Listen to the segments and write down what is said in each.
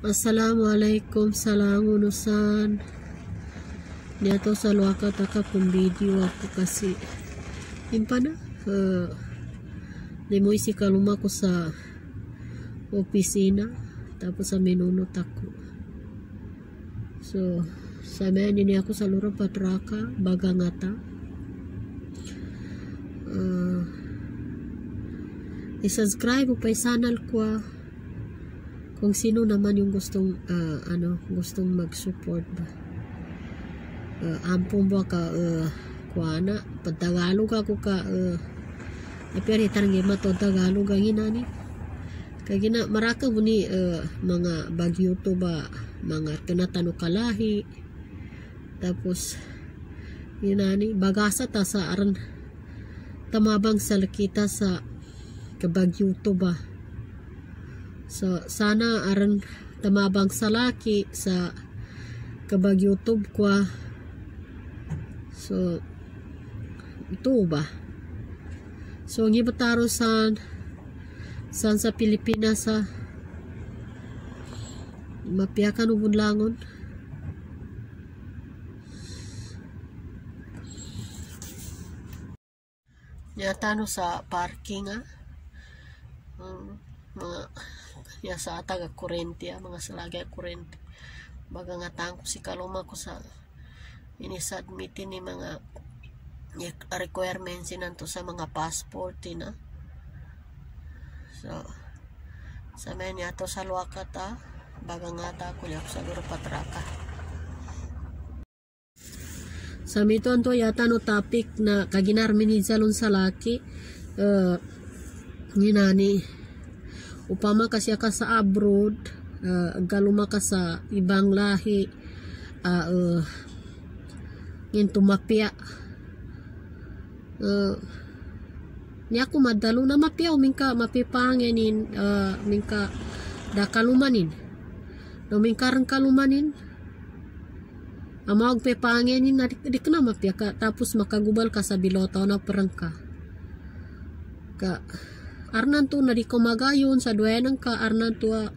Assalamualaikum salam unusan ni atau saluaka takak pun video aku kasih impana uh, eh, limo isi kaluma aku sa opisina tapi sa menono takku. so sama ini aku saluran patraka bagangata uh, eh, subscribe upai sanal ko kung sino naman yung gustong uh, ano gustong mag-support ba uh, ah, ampon ba ka uh, kuana pagtagalog ako ka uh, apiritan nga mato tagalog ang inani kaya gina maraka mo ni uh, mga bagyo to ba mga tinatano kalahi tapos inani bagasa ta sa aran tamabang salakita sa kabagyo to ba So, sana aron tamabang salaki sa kabag YouTube ko. Ah. So, ito ba? So, ang ibataro san, san sa Pilipinas sa ah. mapiyakan ubon langon. Yata no sa parking ah. Um, mga ya sa ataga kurente ya ah, mga salagay kurente baga nga tangko si kaluma ko sa submit ni mga requirements nanto sa mga passport na ah. so sa men ato sa luwaka ta ah. baga nga ta kulyak sa grupo patraka sa mito anto yata no topic na kaginarmin ni salon sa laki uh, eh, ni nani upama kasi ka sa abroad uh, galuma ka sa ibang lahi uh, uh, yun tumapya uh, niya ko madalo na mapya o minka mapipanginin uh, ah, minka da kalumanin no minka rin kalumanin amawag pepanginin na di, di ka na mapya ka tapos makagubal ka sa bilotaw na perangka ka ka arnanto na di magayon sa duwayan ng ka arnanto uh, ah,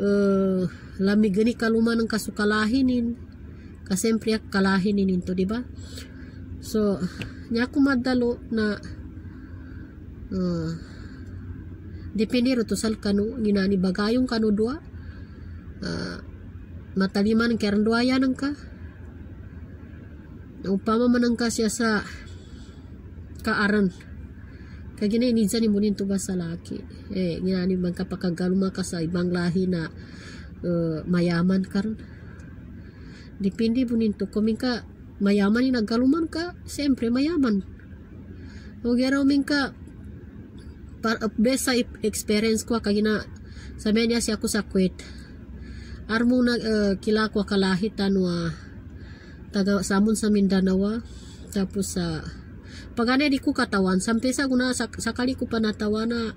eh, lami gani kaluman ang kasukalahinin kasempre ak ah, kalahinin nito di ba so niya kumadalo na uh, eh, depende ro to sal kanu ginani bagayong kanu dua uh, ah, mataliman kaya dua yan ang ka upama man ang ka siya sa kaaran kay gina inidsan mo nin tubas sa laki eh ginani magkapakagaluma ka sa ibang lahi na uh, mayaman karon dipindi mo nin to ka mayaman ni naggaluman ka siyempre mayaman o gero min ka par uh, sa experience ko kagina sa sabi siya ako sa kwet armo na uh, eh, kila ko kalahitan wa ah, taga samon sa Mindanao ah. tapos sa uh, pagana di ku katawan sampai sa guna sakali ku panatawana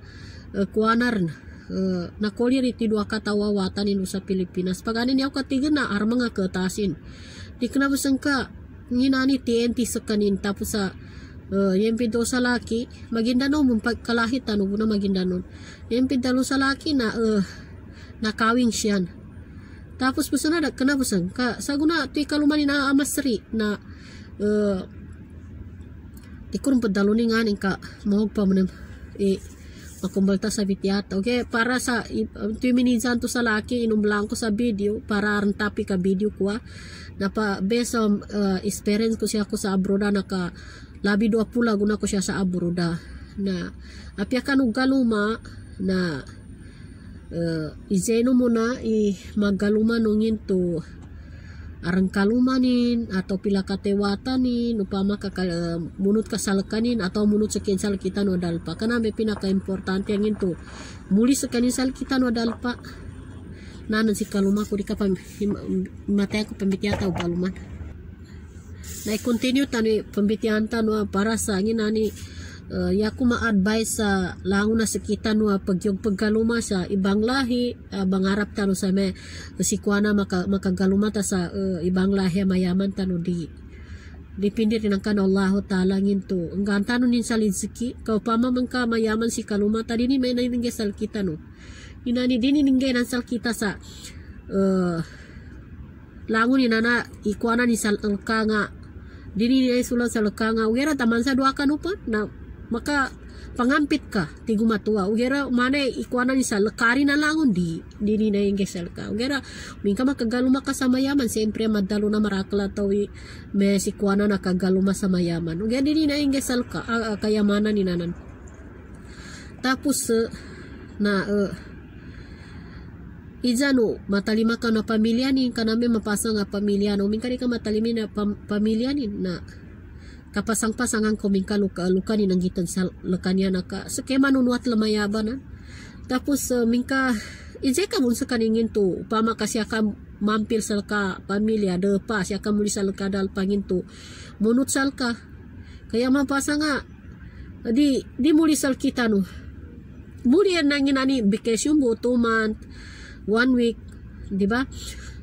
eh, kuanar eh, na kolier iti dua kata wawatan ini sa Pilipinas pagana ni aku katigen na arma nga ketasin di kenapa sangka nginani TNT sekanin tapos sa Uh, eh, yang pintu sa laki Magindanon Mumpag kalahitan Uguna magindanon Yang pintu sa laki Na uh, Nakawin siya Tapos Pusana Kenapa Sa guna Tuy kalumanin Na amasri Na uh, tikon padaloni nga ning ka mahog pa man eh makumbalta sa bitiata okay para sa tuminizan to sa laki inumlang ko sa video para aran tapi ka video ko napa based on uh, experience ko siya ko sa abroda naka labi dua pula guna ko siya sa abroda na apya kanu na uh, izeno mo na i magaluma nungin to arang kalumanin atau pila katewatanin upama ka uh, munut ka salkanin atau munut sekian sal kita no dalpa kana may pinaka importante ang ito muli sekian sal kita no dalpa nanan si kaluma ko di ka matay ko pambitya tau kaluman na continue tani pambityanta no para sa angin ani uh, Eh, ya, yaku ma-advise sa uh, launa sa kita nua pagyong paggaluma sa ibang lahi uh, eh, bangarap tanu sa me si kuana maka makagaluma ta sa eh, ibang lahi mayaman tanu di dipindir ng kan Allah Ta'ala ngin to. Ang gantanon nin sa linsiki, kau pa mamangka mayaman si kaluma, tadi ni may nainingge sa kita no. Inani din nininge ng sal kita sa langun langon na nana ikuana ni sa lakanga. Dini ni ay sulang sa lakanga. Uyera taman sa dua kanupan na maka pangampit ka ti gumatuwa ugera mane ikuana ni sa lekari na langon di di na yung gesel ka ugera min makagaluma ka sa mayaman siyempre madalo na marakla tao eh, may si kuana na kagaluma sa mayaman ugera di na yung gesel ka uh, kayamanan ni nanan tapos uh, na uh, eh, Iza matalima ka na pamilyanin ka namin mapasa nga pamilyanin. Umin ka ka matalimi na pam, pamilyanin na kapasang-pasang ang kominka luka luka ni nang gitan sa lekanya naka sekeman unuat lemaya ba na ha? tapos uh, mingka inje eh, ka mun sa tu upama kasi akan mampir sa leka pamilya de pa si muli sa leka dal pangin tu munut salka kaya man pasanga ha? di di muli sal kita nu muli nang ani vacation bo two month one week di ba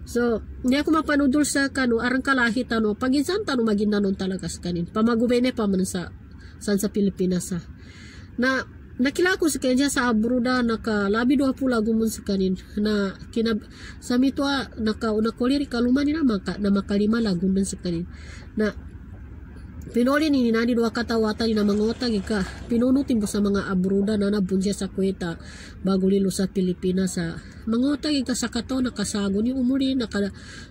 So, hindi ako mapanudol sa kanu, arang kalahi tano, paginsan tano, maginanon talaga sa kanin. Pamagubene pa man sa, san sa Pilipinas ha. Na, nakila ko sa kanya sa abroda, nakalabi doha pula gumun sa kanin. Na, kinab, sa mitwa, naka, nakoliri kaluman na maka, na makalima lagunan sa kanin. Na, Pinoli ni ninani wa katawatan ni namangotag ika. Pinunutin mo sa mga abruda na nabunsya sa kweta bago lilo sa Pilipinas sa mangotag ika sa kato na kasago ni umurin na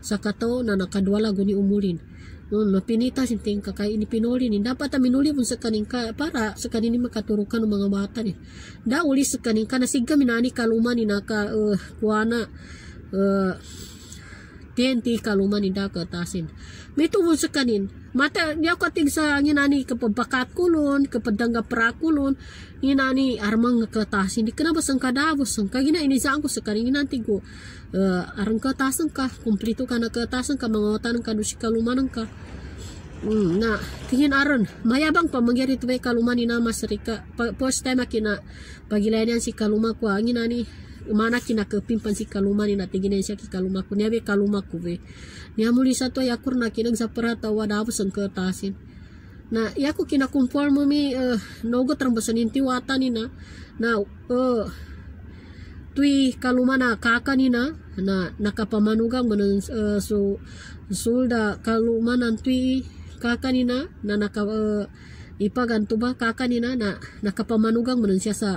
sa kato na nakadwalago ni umurin. No, napinita si tingka kay ini pinoli ni dapat ta minuli sa kaning ka para sa kanini makaturo ng mga bata ni. Da uli sa kaning ka nasigka minani kaluma ni naka uh, kuana uh, TNT kaluman ni dah ke tasin. May tubuh sekanin. Mata dia ko ting sa nginani ke pebakat kulun, ke pedangga perakulun. Nginani armang ke tasin. Kenapa sengka dah bos sengka gina ini sa aku sekarang ini nanti ko uh, eh, arang ke tasin ka kumplitu kana ke tasin ka mangotan ka dusi kaluman ka. Hmm, nah, kini aron, maya bang pa mengeri tuwe kaluman ina masrika. Pa, post time akina bagi lainan si kaluma ko angin maana kina ke pimpan si kaluma ni na tingin siya ki kaluma ko niya be kaluma ko be niya muli sa to ya kur na kinang sa perata wa da abus ang kertasin na ya ko kina kumpul mo mi uh, nogo terambasan inti wata ni na na uh, eh, tui kaluma na kaka ni na na nakapamanugang mo uh, eh, so sulda kaluma na tui kaka ni na na naka uh, ipagantuba kaka ni na na nakapamanugang mo siya sa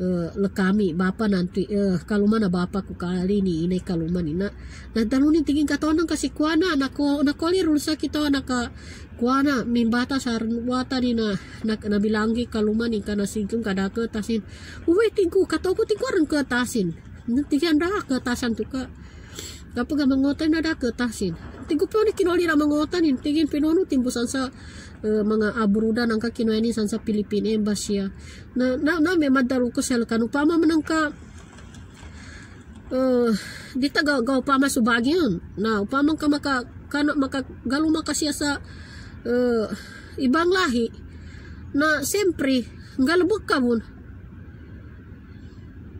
uh, eh, lekami bapa nanti uh, kalau mana bapa ku kali ni ini kalau mana nak nak dalam ni tinggi kata orang kasih kuana nak ku nak kali rusa kita nak ka ah, kuana mimbata saran wata ni nak nak nak bilanggi kalau mana ni kena singkung kada ke tasin uwe tingku kata aku tingku orang ke tasin nanti yang dah ke tasan tu ke ka, apa gak kan mengotain ada ke tasin? Tiga puluh ni kini orang ramai mengotain. Tiga puluh nu timbu sansa uh, eh, mga abru dan angka kini ini sansa Filipin embassy eh, ya. Na na na memang daru ko selkan upama menangka. Uh, eh, di ta gaw, gaw upama subagian. Na upama ka maka kana maka galu maka siya sa uh, ibang lahi. Na sempre galu buka bun.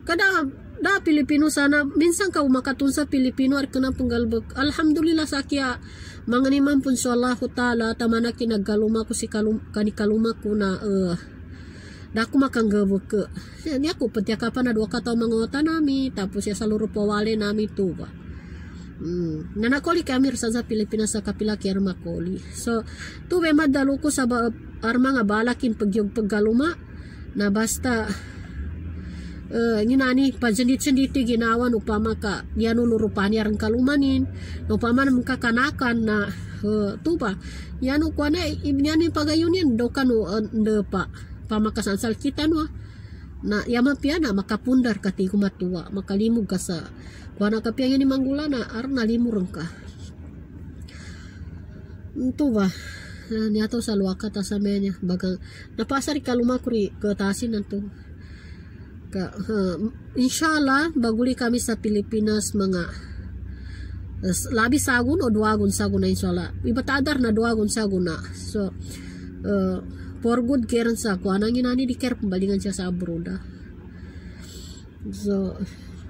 Kadang da Pilipino sana minsan ka umakatun sa Pilipino ar kana panggalbek alhamdulillah sakya manganiman pun sa taala tamana kinagaluma ko si kalum kani kaluma ko na uh, da ko makanggabek ke ya, ni aku pati kapan na dua kata mangota nami tapos ya seluruh pawale nami tu ba Hmm. Nanakoli kami sa sa Pilipinas sa kapila kaya makoli. So, tu madalo ko sa ba, armang abalakin pegiung paggaluma na basta uh, eh, inani pajenit sendit ginawan upama ka yanu nurupani arang kalumanin upama nam kakanakan na uh, tupa yanu kuane ibnyani pagayunin dokano uh, eh, ndepa pamaka sansal kita no na yama piana makapundar kati kumatua makalimu kasa kuana kapiang ini manggula na arna limu rengka tupa eh, niato sa luaka tasamenya bagang napasari kalumakuri ke tasin nantung ka, uh, ha, inshallah baguli kami sa Pilipinas mga uh, eh, labi sagun o duagun sagun na inshallah ibatadar na duagun sagun na so uh, eh, for good care sa ako anang inani di care pambalingan sa abroda so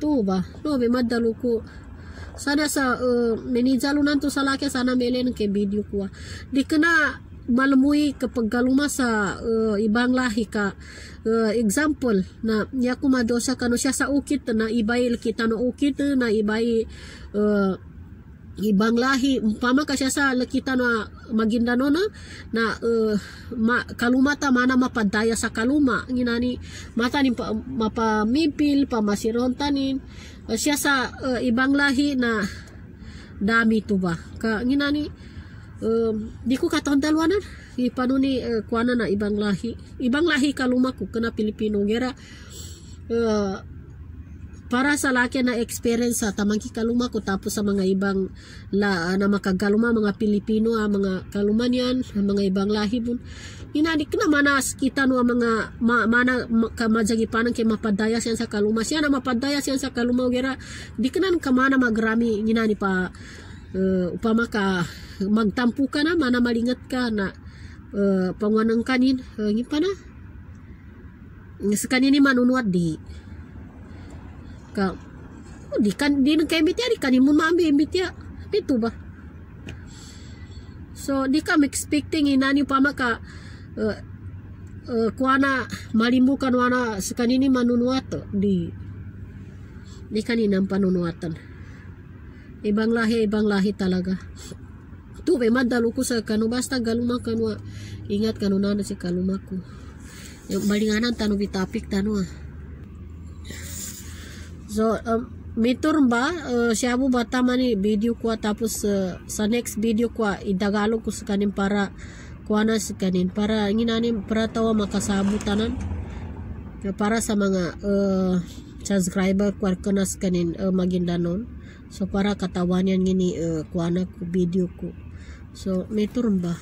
tu, ba no may madalo ko sana sa uh, eh, minijalo nanto sa laki sana melen ke video kuah dikena malamui ke pegalu masa uh, ibang lahi ka uh, eh, example na ya ku madosa kanu sia sa ukit na ibai kita no ukit na ibai uh, ibang lahi umpama ka sia sa kita no maginda no na na uh, ma, kalumata mana mapadaya sa kaluma nginani mata ni mapamipil pamasirontanin uh, eh, sia sa uh, ibang lahi na dami tu ba ka nginani um, di ko katawan dalawanan ipano ni uh, kuana na ibang lahi ibang lahi kaluma ko Pilipino gera uh, para sa laki na experience sa tamangki kikaluma ko tapos sa mga ibang la, ah, na makagaluma mga Pilipino ah, mga kaluman yan mga ibang lahi bun inadik na manas kita no mga ma, mana kamajagi panang kay mapadayas yan sa kaluma siya na mapadayas yan sa kaluma gera di kanan kamana magrami ginani pa uh, upama ka magtampo ka na ah, mana malingat ka na uh, eh, panguanang kanin uh, eh, ngi ah. pa na sa kanin ni di ka oh, di kan di nang kaimit ya di kanin mo maamimit ya Itu ba so di ka expecting inani pa maka uh, eh, uh, kuana kan wana sa ini ni manunwad di di kanin nampak panunwatan ibang lahi ibang lahi talaga tu be madda luku sa kanu basta galuma kanu ingat kanu nana si galuma ku yang paling anan tanu bitapik tanu ah. so um, mitur ba uh, eh, siabu bata mani video ku tapus sa next video ku ida idagalo ku sakanin para kuana sakanin para ingin anin para tawa makasabu tanan ya, para sa mga eh, subscriber ku kanas kanin uh, eh, magindanon so para katawan yang ini kuana video ku So, may turba.